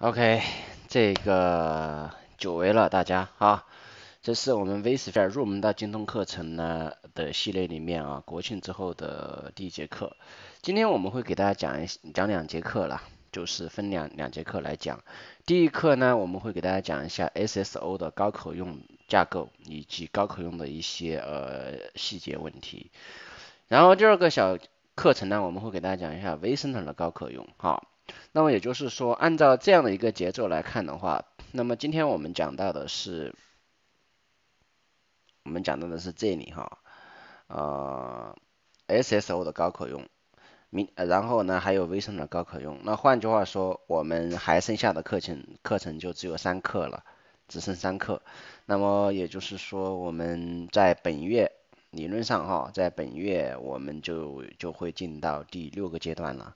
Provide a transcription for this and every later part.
OK，这个久违了大家啊，这是我们 VSphere 入门到精通课程呢的系列里面啊，国庆之后的第一节课。今天我们会给大家讲一讲两节课了，就是分两两节课来讲。第一课呢，我们会给大家讲一下 SSO 的高可用架构以及高可用的一些呃细节问题。然后第二个小课程呢，我们会给大家讲一下 VCenter 的高可用哈。那么也就是说，按照这样的一个节奏来看的话，那么今天我们讲到的是，我们讲到的是这里哈，呃，SSO 的高可用，明，然后呢还有微商的高可用。那换句话说，我们还剩下的课程课程就只有三课了，只剩三课。那么也就是说，我们在本月理论上哈，在本月我们就就会进到第六个阶段了。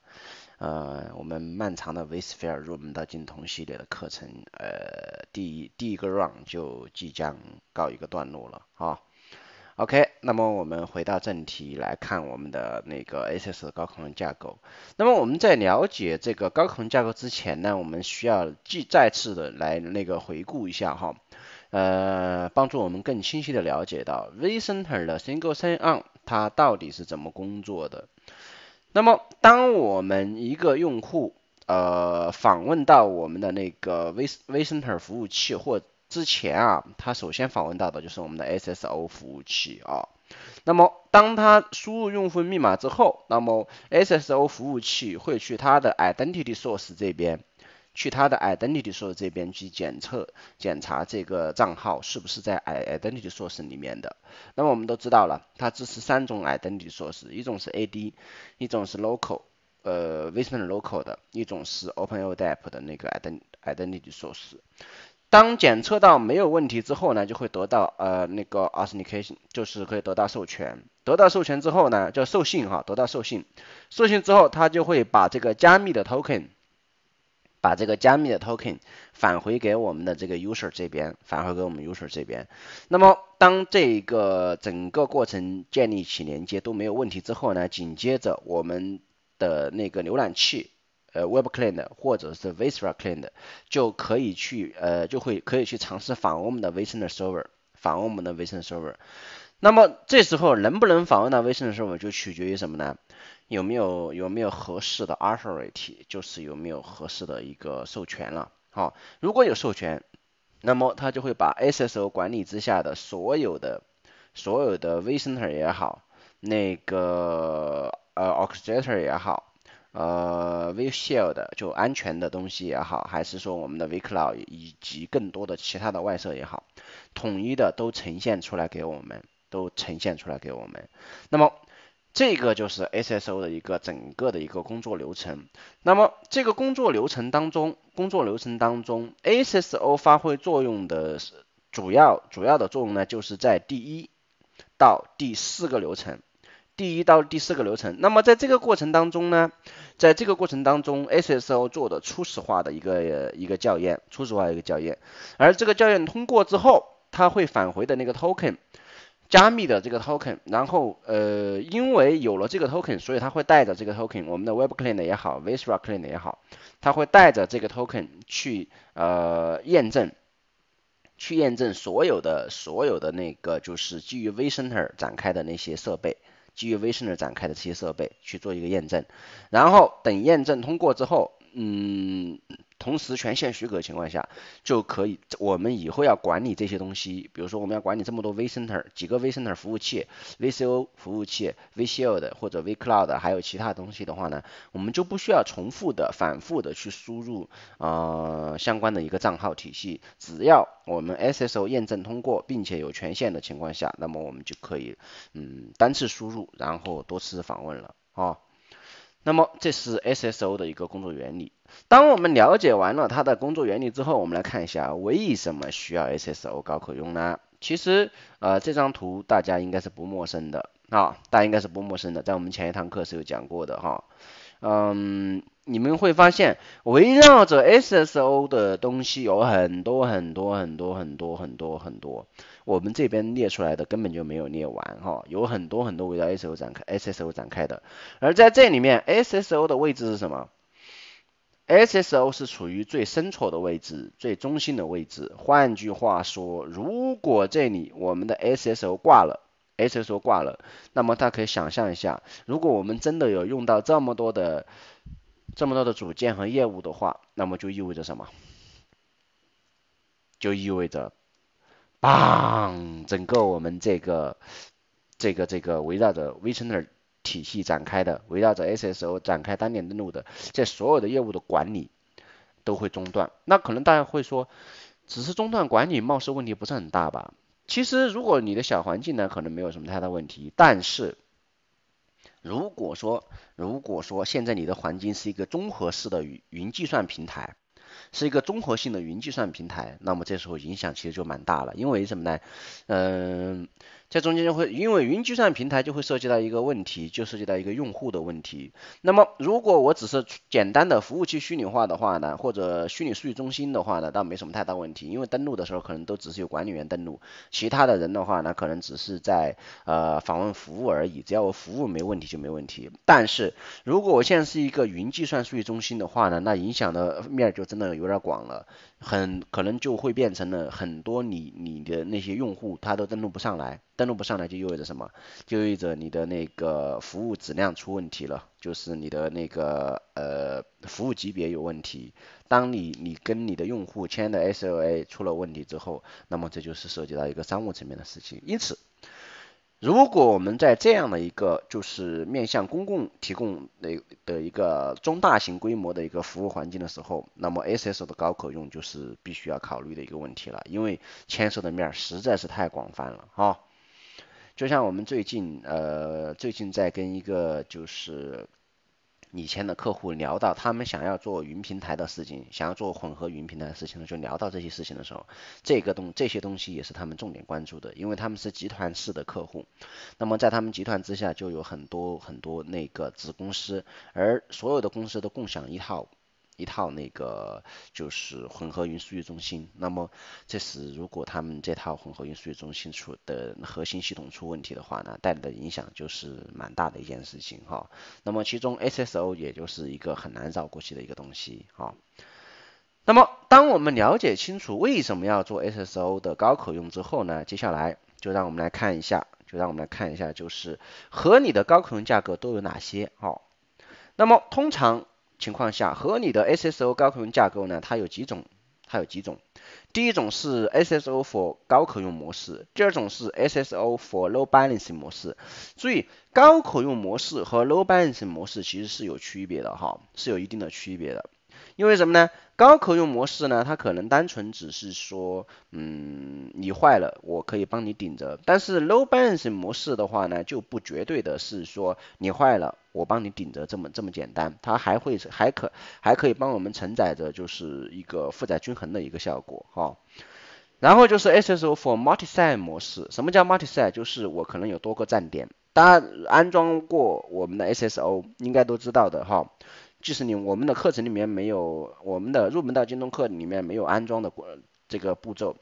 呃，我们漫长的 Vestfier 入门到精通系列的课程，呃，第一第一个 round 就即将告一个段落了啊。OK，那么我们回到正题来看我们的那个 a SS 高控架构。那么我们在了解这个高控架构之前呢，我们需要继再次的来那个回顾一下哈，呃，帮助我们更清晰的了解到 Vestfier 的 Single Sign On 它到底是怎么工作的。那么，当我们一个用户呃访问到我们的那个 V e WeCenter 服务器或之前啊，他首先访问到的就是我们的 SSO 服务器啊。那么，当他输入用户密码之后，那么 SSO 服务器会去他的 Identity Source 这边。去它的 Identity source 这边去检测检查这个账号是不是在 Identity source 里面的。那么我们都知道了，它支持三种 Identity source，一种是 AD，一种是 Local，呃，Western Local 的，一种是 Open o d a p 的那个 Iden i t y s t i t y e 当检测到没有问题之后呢，就会得到呃那个 Authentication，就是可以得到授权。得到授权之后呢，叫授信哈，得到授信。授信之后，它就会把这个加密的 Token。把这个加密的 token 返回给我们的这个 user 这边，返回给我们 user 这边。那么，当这个整个过程建立起连接都没有问题之后呢，紧接着我们的那个浏览器，呃，web client 或者是 v i s a client 就可以去，呃，就会可以去尝试访问我们的 v 维 o n server，访问我们的 v i server。那么这时候能不能访问到维生的 server 就取决于什么呢？有没有有没有合适的 authority，就是有没有合适的一个授权了？好，如果有授权，那么它就会把 SSO 管理之下的所有的、所有的 VCenter 也好，那个呃 Orchestrator 也好，呃 VShield 就安全的东西也好，还是说我们的 VCloud 以及更多的其他的外设也好，统一的都呈现出来给我们，都呈现出来给我们。那么这个就是 s s o 的一个整个的一个工作流程。那么这个工作流程当中，工作流程当中 s s o 发挥作用的是主要主要的作用呢，就是在第一到第四个流程，第一到第四个流程。那么在这个过程当中呢，在这个过程当中 s s o 做的初始化的一个一个校验，初始化一个校验。而这个校验通过之后，它会返回的那个 token。加密的这个 token，然后呃，因为有了这个 token，所以它会带着这个 token，我们的 web client 也好，Visra client 也好，它会带着这个 token 去呃验证，去验证所有的所有的那个就是基于 v i o n t e r 展开的那些设备，基于 v i o n t e r 展开的这些设备去做一个验证，然后等验证通过之后，嗯。同时权限许可的情况下，就可以，我们以后要管理这些东西，比如说我们要管理这么多 vcenter，几个 vcenter 服务器，vco 服务器，vcloud 或者 vcloud，还有其他东西的话呢，我们就不需要重复的、反复的去输入，呃，相关的一个账号体系，只要我们 sso 验证通过，并且有权限的情况下，那么我们就可以，嗯，单次输入，然后多次访问了，啊。那么，这是 SSO 的一个工作原理。当我们了解完了它的工作原理之后，我们来看一下为什么需要 SSO 高可用呢？其实，呃，这张图大家应该是不陌生的啊，大家应该是不陌生的，在我们前一堂课是有讲过的哈，嗯。你们会发现，围绕着 SSO 的东西有很多很多很多很多很多很多，我们这边列出来的根本就没有列完哈，有很多很多围绕 SSO 展开，SSO 展开的。而在这里面，SSO 的位置是什么？SSO 是处于最深处的位置，最中心的位置。换句话说，如果这里我们的 SSO 挂了，SSO 挂了，那么大家可以想象一下，如果我们真的有用到这么多的。这么多的组件和业务的话，那么就意味着什么？就意味着，砰！整个我们这个、这个、这个围绕着 Visioner 体系展开的，围绕着 SSO 展开单点登录的，这所有的业务的管理都会中断。那可能大家会说，只是中断管理，貌似问题不是很大吧？其实，如果你的小环境呢，可能没有什么太大问题，但是。如果说，如果说现在你的环境是一个综合式的云云计算平台，是一个综合性的云计算平台，那么这时候影响其实就蛮大了。因为什么呢？嗯。在中间就会，因为云计算平台就会涉及到一个问题，就涉及到一个用户的问题。那么，如果我只是简单的服务器虚拟化的话呢，或者虚拟数据中心的话呢，倒没什么太大问题，因为登录的时候可能都只是有管理员登录，其他的人的话呢，可能只是在呃访问服务而已，只要我服务没问题就没问题。但是如果我现在是一个云计算数据中心的话呢，那影响的面就真的有点广了。很可能就会变成了很多你你的那些用户他都登录不上来，登录不上来就意味着什么？就意味着你的那个服务质量出问题了，就是你的那个呃服务级别有问题。当你你跟你的用户签的 S O A 出了问题之后，那么这就是涉及到一个商务层面的事情。因此，如果我们在这样的一个就是面向公共提供的的一个中大型规模的一个服务环境的时候，那么 SSO 的高可用就是必须要考虑的一个问题了，因为牵涉的面实在是太广泛了哈，就像我们最近呃最近在跟一个就是。以前的客户聊到他们想要做云平台的事情，想要做混合云平台的事情呢，就聊到这些事情的时候，这个东这些东西也是他们重点关注的，因为他们是集团式的客户，那么在他们集团之下就有很多很多那个子公司，而所有的公司都共享一套。一套那个就是混合云数据中心，那么这时如果他们这套混合云数据中心出的核心系统出问题的话呢，带来的影响就是蛮大的一件事情哈。那么其中 SSO 也就是一个很难绕过去的一个东西哈。那么当我们了解清楚为什么要做 SSO 的高可用之后呢，接下来就让我们来看一下，就让我们来看一下就是合理的高可用价格都有哪些啊。那么通常。情况下，合理的 SSO 高可用架构呢？它有几种？它有几种？第一种是 SSO for 高可用模式，第二种是 SSO for low balancing 模式。注意，高可用模式和 low balancing 模式其实是有区别的哈，是有一定的区别的。因为什么呢？高可用模式呢，它可能单纯只是说，嗯，你坏了，我可以帮你顶着。但是 low balance 模式的话呢，就不绝对的是说你坏了，我帮你顶着这么这么简单，它还会还可还可以帮我们承载着，就是一个负载均衡的一个效果哈。然后就是 SSO for multi site 模式，什么叫 multi site？就是我可能有多个站点，大家安装过我们的 SSO 应该都知道的哈。即使你我们的课程里面没有，我们的入门到京东课里面没有安装的这个步骤，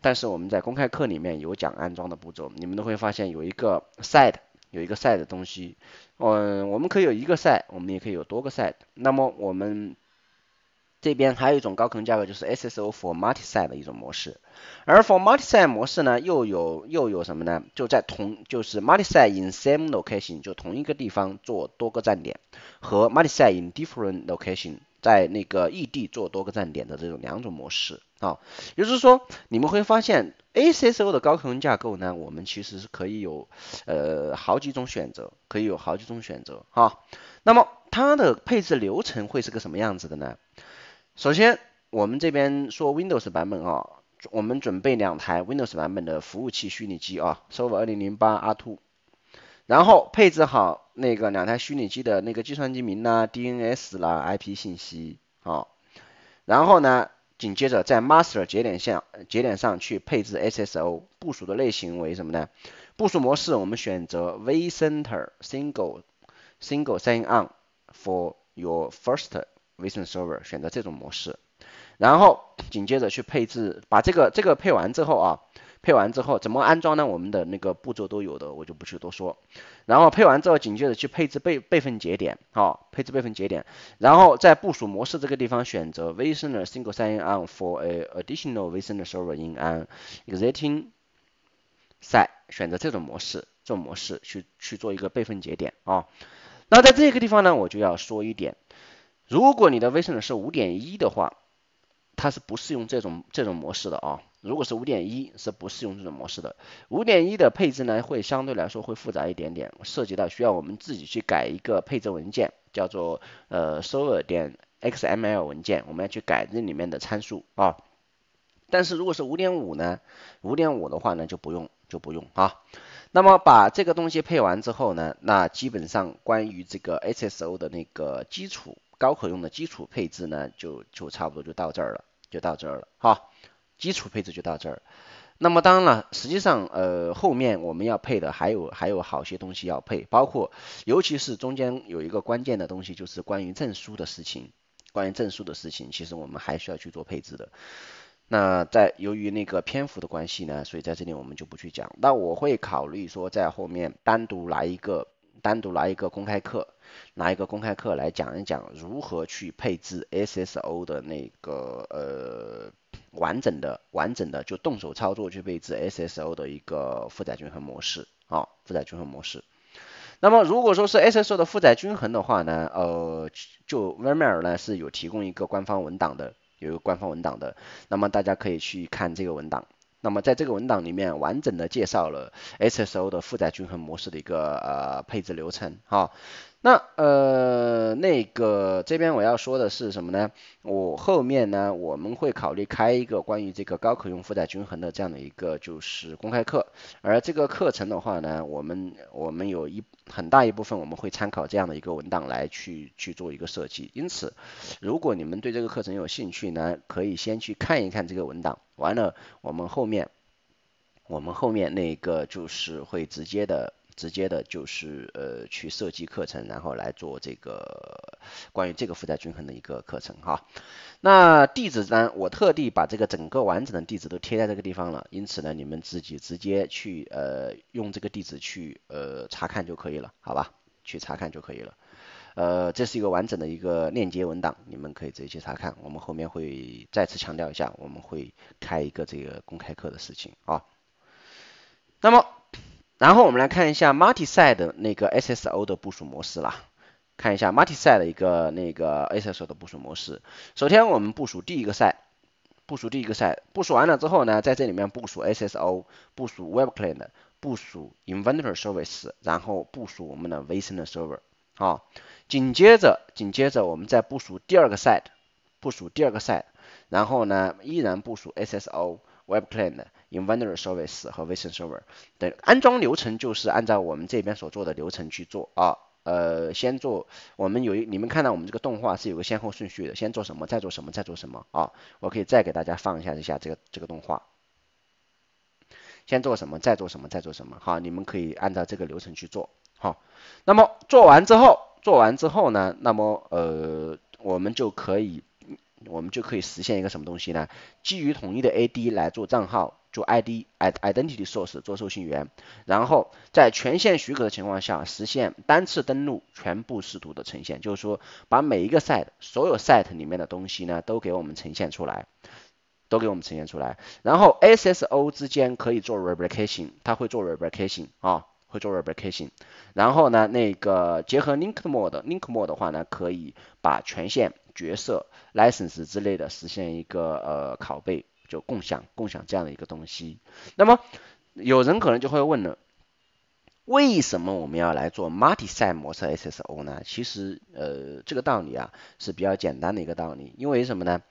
但是我们在公开课里面有讲安装的步骤，你们都会发现有一个 side 有一个 side 的东西，嗯，我们可以有一个 side，我们也可以有多个 side，那么我们。这边还有一种高可用架构就是 SSO for multi site 的一种模式，而 for multi site 模式呢，又有又有什么呢？就在同就是 multi site in same location 就同一个地方做多个站点，和 multi site in different location 在那个异地做多个站点的这种两种模式啊，也就是说你们会发现 ACSO 的高可用架构呢，我们其实是可以有呃好几种选择，可以有好几种选择哈。那么它的配置流程会是个什么样子的呢？首先，我们这边说 Windows 版本啊，我们准备两台 Windows 版本的服务器虚拟机啊，Server 2008 R2，然后配置好那个两台虚拟机的那个计算机名啦、DNS 啦、IP 信息啊，然后呢，紧接着在 Master 节点上节点上去配置 SSO 部署的类型为什么呢？部署模式我们选择 VCenter Single Single Sign On for your first。v i s n t e Server，选择这种模式，然后紧接着去配置，把这个这个配完之后啊，配完之后怎么安装呢？我们的那个步骤都有的，我就不去多说。然后配完之后紧接着去配置备备份节点啊，配置备份节点，然后在部署模式这个地方选择 v i e n t e Single Sign On for a additional v i e n t e Server in an existing site，选择这种模式，这种模式去去做一个备份节点啊。那在这个地方呢，我就要说一点。如果你的 version 是五点一的话，它是不适用这种这种模式的啊。如果是五点一，是不适用这种模式的。五点一的配置呢，会相对来说会复杂一点点，涉及到需要我们自己去改一个配置文件，叫做呃 s o e r 点 xml 文件，我们要去改这里面的参数啊。但是如果是五点五呢，五点五的话呢，就不用就不用啊。那么把这个东西配完之后呢，那基本上关于这个 SSO 的那个基础。高可用的基础配置呢，就就差不多就到这儿了，就到这儿了，哈，基础配置就到这儿。那么当然了，实际上，呃，后面我们要配的还有还有好些东西要配，包括尤其是中间有一个关键的东西，就是关于证书的事情，关于证书的事情，其实我们还需要去做配置的。那在由于那个篇幅的关系呢，所以在这里我们就不去讲。那我会考虑说在后面单独来一个单独来一个公开课。拿一个公开课来讲一讲如何去配置 SSO 的那个呃完整的完整的就动手操作去配置 SSO 的一个负载均衡模式啊，负载均衡模式。那么如果说是 SSO 的负载均衡的话呢，呃，就 Vermeer 呢是有提供一个官方文档的，有一个官方文档的，那么大家可以去看这个文档。那么在这个文档里面，完整的介绍了 s s o 的负载均衡模式的一个呃配置流程哈。那呃那个这边我要说的是什么呢？我后面呢我们会考虑开一个关于这个高可用负载均衡的这样的一个就是公开课。而这个课程的话呢，我们我们有一很大一部分我们会参考这样的一个文档来去去做一个设计。因此，如果你们对这个课程有兴趣呢，可以先去看一看这个文档。完了，我们后面，我们后面那个就是会直接的，直接的，就是呃去设计课程，然后来做这个关于这个负债均衡的一个课程哈。那地址呢，我特地把这个整个完整的地址都贴在这个地方了，因此呢，你们自己直接去呃用这个地址去呃查看就可以了，好吧？去查看就可以了。呃，这是一个完整的一个链接文档，你们可以直接去查看。我们后面会再次强调一下，我们会开一个这个公开课的事情啊。那么，然后我们来看一下 MultiSite 的那个 SSO 的部署模式啦。看一下 MultiSite 的一个那个 SSO 的部署模式。首先我们部署第一个赛，部署第一个赛，部署完了之后呢，在这里面部署 SSO，部署 Web Client，部署 i n v e n t o r Service，然后部署我们的 v i s n o n Server。啊，紧接着紧接着我们再部署第二个 s e t 部署第二个 s e t 然后呢依然部署 SSO、Web Client、Inventory Service 和 Vision Server 等。安装流程就是按照我们这边所做的流程去做啊。呃，先做，我们有一，你们看到我们这个动画是有个先后顺序的，先做什么，再做什么，再做什么啊。我可以再给大家放一下一下这个这个动画。先做什么，再做什么，再做什么，好，你们可以按照这个流程去做。好，那么做完之后，做完之后呢，那么呃，我们就可以，我们就可以实现一个什么东西呢？基于统一的 AD 来做账号，做 ID，ID Identity Source 做授信员，然后在权限许可的情况下，实现单次登录全部视图的呈现，就是说把每一个 site，所有 site 里面的东西呢，都给我们呈现出来，都给我们呈现出来，然后 SSO 之间可以做 replication，它会做 replication 啊。会做 replication，然后呢，那个结合 LinkMode，LinkMode 的话呢，可以把权限、角色、license 之类的实现一个呃拷贝，就共享共享这样的一个东西。那么有人可能就会问了，为什么我们要来做 multi-site 模式 SSO 呢？其实呃这个道理啊是比较简单的一个道理，因为什么呢？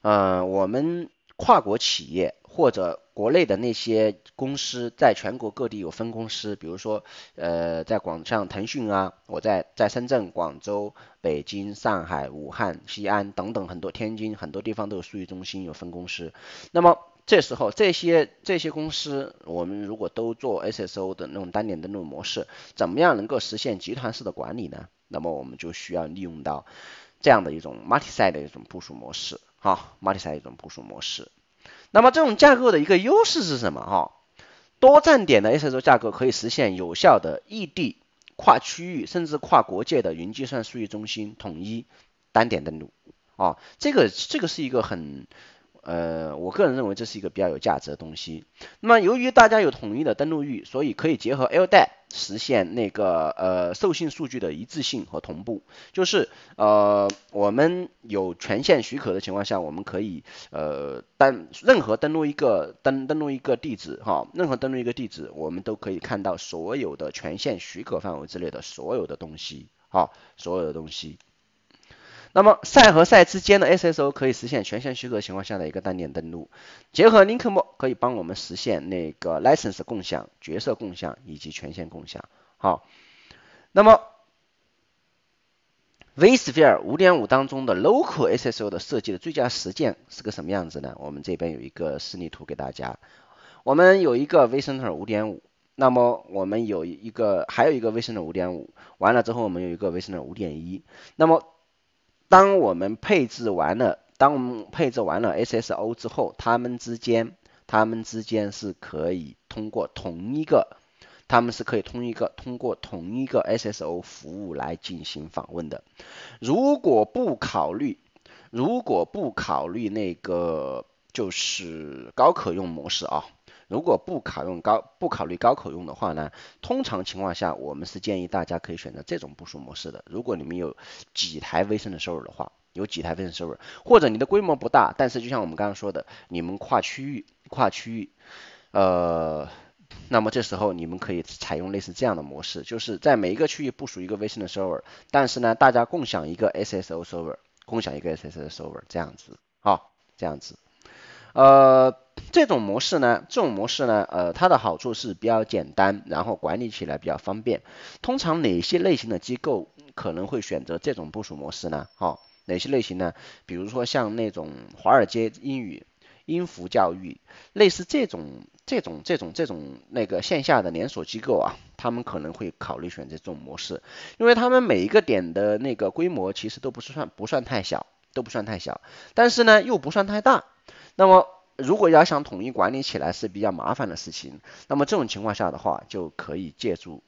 呃，我们跨国企业。或者国内的那些公司，在全国各地有分公司，比如说，呃，在广像腾讯啊，我在在深圳、广州、北京、上海、武汉、西安等等很多天津很多地方都有数据中心有分公司。那么这时候这些这些公司，我们如果都做 SSO 的那种单点登录模式，怎么样能够实现集团式的管理呢？那么我们就需要利用到这样的一种 multi-site 的一种部署模式哈 m u l t i s i t e 一种部署模式。那么这种架构的一个优势是什么？哈，多站点的 SO 架构可以实现有效的异地、跨区域甚至跨国界的云计算数据中心统一单点登录啊，这个这个是一个很。呃，我个人认为这是一个比较有价值的东西。那么由于大家有统一的登录域，所以可以结合 L 带实现那个呃授信数据的一致性和同步。就是呃我们有权限许可的情况下，我们可以呃登任何登录一个登登录一个地址哈，任何登录一个地址，我们都可以看到所有的权限许可范围之内的所有的东西，哈，所有的东西。那么，赛和赛之间的 SSO 可以实现权限许可情况下的一个单点登录，结合 l i n k e o 可以帮我们实现那个 license 共享、角色共享以及权限共享。好，那么，vSphere 五点五当中的 local SSO 的设计的最佳实践是个什么样子呢？我们这边有一个示例图给大家，我们有一个 vCenter 五点五，那么我们有一个还有一个 vCenter 五点五，完了之后我们有一个 vCenter 五点一，那么。当我们配置完了，当我们配置完了 SSO 之后，它们之间，它们之间是可以通过同一个，它们是可以通一个通过同一个 SSO 服务来进行访问的。如果不考虑，如果不考虑那个就是高可用模式啊。如果不考虑高不考虑高口用的话呢，通常情况下我们是建议大家可以选择这种部署模式的。如果你们有几台微升的 server 的话，有几台微升 server，或者你的规模不大，但是就像我们刚刚说的，你们跨区域跨区域，呃，那么这时候你们可以采用类似这样的模式，就是在每一个区域部署一个微升的 server，但是呢，大家共享一个 SSO server，共享一个 SSO server，这样子啊，这样子，呃。这种模式呢？这种模式呢？呃，它的好处是比较简单，然后管理起来比较方便。通常哪些类型的机构可能会选择这种部署模式呢？哈，哪些类型呢？比如说像那种华尔街英语、音符教育，类似这种、这种、这种、这种那个线下的连锁机构啊，他们可能会考虑选择这种模式，因为他们每一个点的那个规模其实都不是算不算太小，都不算太小，但是呢又不算太大。那么如果要想统一管理起来是比较麻烦的事情，那么这种情况下的话，就可以借助，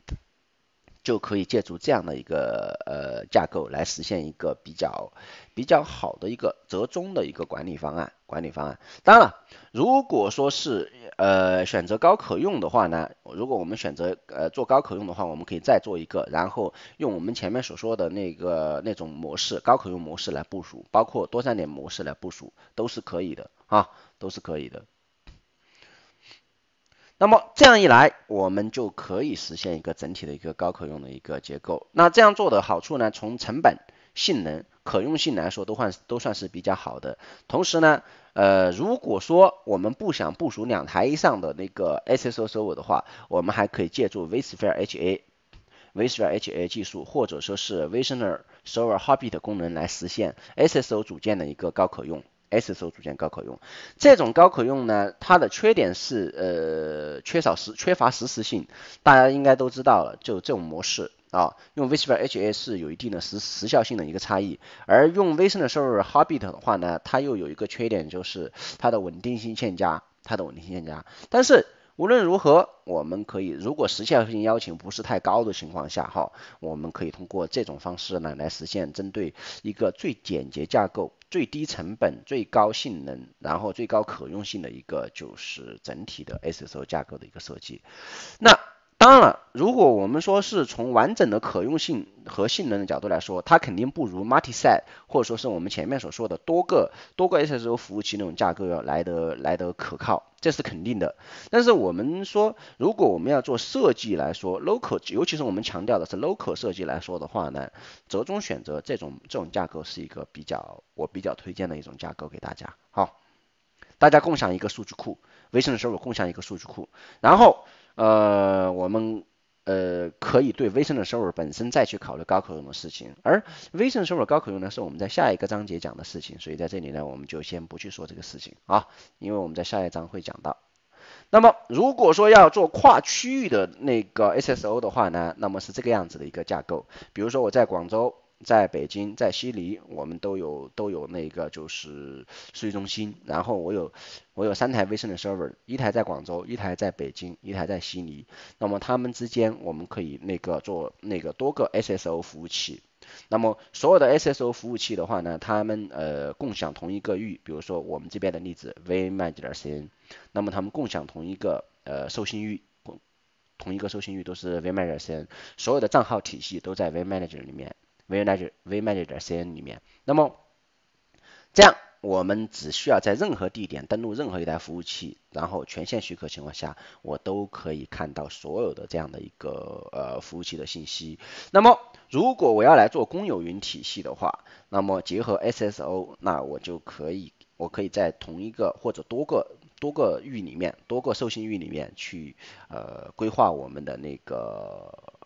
就可以借助这样的一个呃架构来实现一个比较比较好的一个折中的一个管理方案管理方案。当然了，如果说是呃选择高可用的话呢，如果我们选择呃做高可用的话，我们可以再做一个，然后用我们前面所说的那个那种模式，高可用模式来部署，包括多站点模式来部署都是可以的啊。都是可以的。那么这样一来，我们就可以实现一个整体的一个高可用的一个结构。那这样做的好处呢，从成本、性能、可用性来说，都算都算是比较好的。同时呢，呃，如果说我们不想部署两台以上的那个 SSO Server 的话，我们还可以借助 v h e a e HA、v h e r e HA 技术或者说是 v e e r m Server h o b 的功能来实现 SSO 组件的一个高可用。S 时候，组建高可用。这种高可用呢，它的缺点是，呃，缺少实，缺乏实时性。大家应该都知道了，就这种模式啊，用 Visual H A 是有一定的时时效性的一个差异。而用 v 微 n 的 Server Habit 的话呢，它又有一个缺点，就是它的稳定性欠佳，它的稳定性欠佳。但是无论如何，我们可以如果时效性邀请不是太高的情况下，哈，我们可以通过这种方式呢，来实现针对一个最简洁架构、最低成本、最高性能，然后最高可用性的一个就是整体的 s s o 架构的一个设计。那当然，了，如果我们说是从完整的可用性和性能的角度来说，它肯定不如 multi set，或者说是我们前面所说的多个多个 SSO 服务器那种架构来得来得可靠，这是肯定的。但是我们说，如果我们要做设计来说，local，尤其是我们强调的是 local 设计来说的话呢，折中选择这种这种架构是一个比较我比较推荐的一种架构给大家。好，大家共享一个数据库，微信的时候共享一个数据库，然后。呃，我们呃可以对微生的收入本身再去考虑高可用的事情，而微生收入高可用呢是我们在下一个章节讲的事情，所以在这里呢我们就先不去说这个事情啊，因为我们在下一章会讲到。那么如果说要做跨区域的那个 SSO 的话呢，那么是这个样子的一个架构，比如说我在广州。在北京，在悉尼，我们都有都有那个就是数据中心。然后我有我有三台微信的 Server，一台在广州，一台在北京，一台在悉尼。那么它们之间我们可以那个做那个多个 SSO 服务器。那么所有的 SSO 服务器的话呢，它们呃共享同一个域，比如说我们这边的例子 v m a n a g e r 点 cn。那么它们共享同一个呃受信域，同一个受信域都是 v m a n a g e r cn。所有的账号体系都在 v m a n a g e r 里面。vmanage.vmanage.cn 里面，那么这样我们只需要在任何地点登录任何一台服务器，然后权限许可情况下，我都可以看到所有的这样的一个呃服务器的信息。那么如果我要来做公有云体系的话，那么结合 SSO，那我就可以我可以在同一个或者多个多个域里面，多个授信域里面去呃规划我们的那个。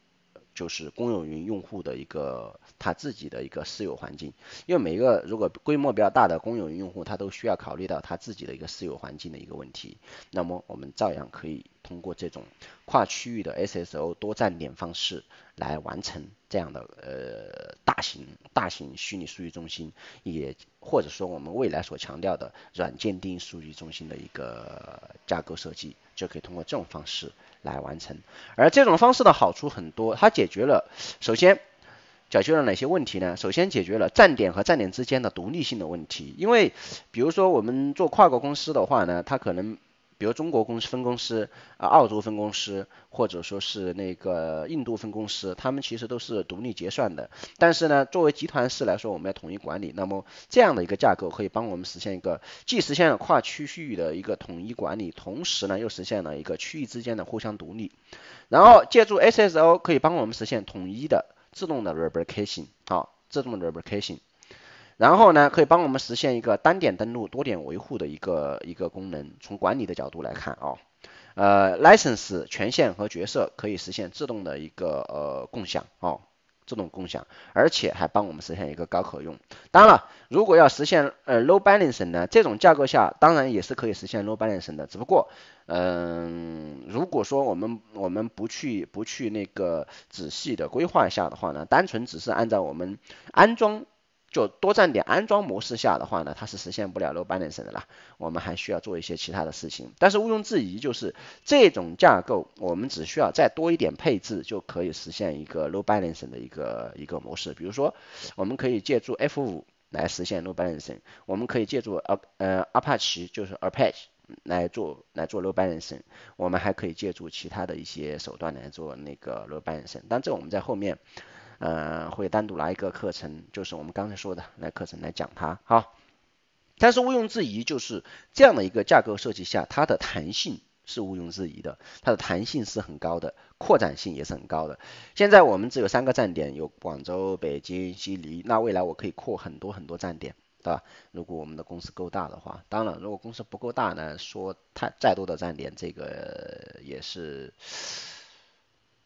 就是公有云用户的一个他自己的一个私有环境，因为每一个如果规模比较大的公有云用户，他都需要考虑到他自己的一个私有环境的一个问题，那么我们照样可以通过这种跨区域的 SSO 多站点方式来完成这样的呃大型大型虚拟数据中心，也或者说我们未来所强调的软定义数据中心的一个架构设计。就可以通过这种方式来完成，而这种方式的好处很多，它解决了首先解决了哪些问题呢？首先解决了站点和站点之间的独立性的问题，因为比如说我们做跨国公司的话呢，它可能。比如中国公司分公司、啊澳洲分公司或者说是那个印度分公司，他们其实都是独立结算的。但是呢，作为集团式来说，我们要统一管理。那么这样的一个架构可以帮我们实现一个，既实现了跨区域的一个统一管理，同时呢又实现了一个区域之间的互相独立。然后借助 SSO 可以帮我们实现统一的自动的 replication 啊，自动 replication。然后呢，可以帮我们实现一个单点登录、多点维护的一个一个功能。从管理的角度来看啊，呃，license 权限和角色可以实现自动的一个呃共享哦，自动共享，而且还帮我们实现一个高可用。当然了，如果要实现呃 low balance 呢，这种架构下当然也是可以实现 low balance 的，只不过嗯，如果说我们我们不去不去那个仔细的规划一下的话呢，单纯只是按照我们安装。就多站点安装模式下的话呢，它是实现不了 load balancing 的啦。我们还需要做一些其他的事情。但是毋庸置疑，就是这种架构，我们只需要再多一点配置，就可以实现一个 load balancing 的一个一个模式。比如说，我们可以借助 F5 来实现 load balancing，我们可以借助呃呃 Apache 就是 Apache 来做来做 load balancing，我们还可以借助其他的一些手段来做那个 load balancing。但这我们在后面。嗯，会单独拿一个课程，就是我们刚才说的那课程来讲它哈。但是毋庸置疑，就是这样的一个架构设计下，它的弹性是毋庸置疑的，它的弹性是很高的，扩展性也是很高的。现在我们只有三个站点，有广州、北京、悉尼，那未来我可以扩很多很多站点，对吧？如果我们的公司够大的话，当然如果公司不够大呢，说太再多的站点，这个也是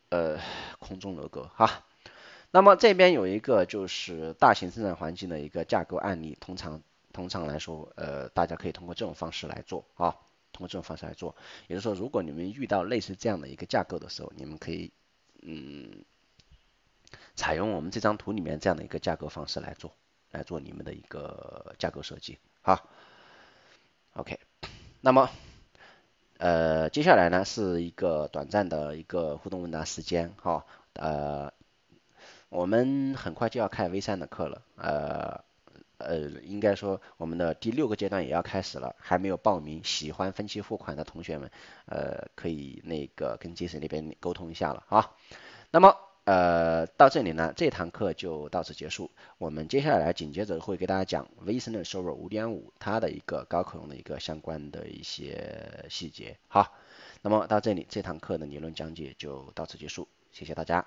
呃空中楼阁哈。那么这边有一个就是大型生产环境的一个架构案例，通常通常来说，呃，大家可以通过这种方式来做啊，通过这种方式来做，也就是说，如果你们遇到类似这样的一个架构的时候，你们可以嗯，采用我们这张图里面这样的一个架构方式来做，来做你们的一个架构设计，好，OK，那么呃，接下来呢是一个短暂的一个互动问答时间哈，呃。我们很快就要开 V3 的课了，呃，呃，应该说我们的第六个阶段也要开始了，还没有报名喜欢分期付款的同学们，呃，可以那个跟 Jason 那边沟通一下了啊。那么，呃，到这里呢，这堂课就到此结束。我们接下来紧接着会给大家讲 V3 的 Server 五点五它的一个高可用的一个相关的一些细节。好，那么到这里这堂课的理论讲解就到此结束，谢谢大家。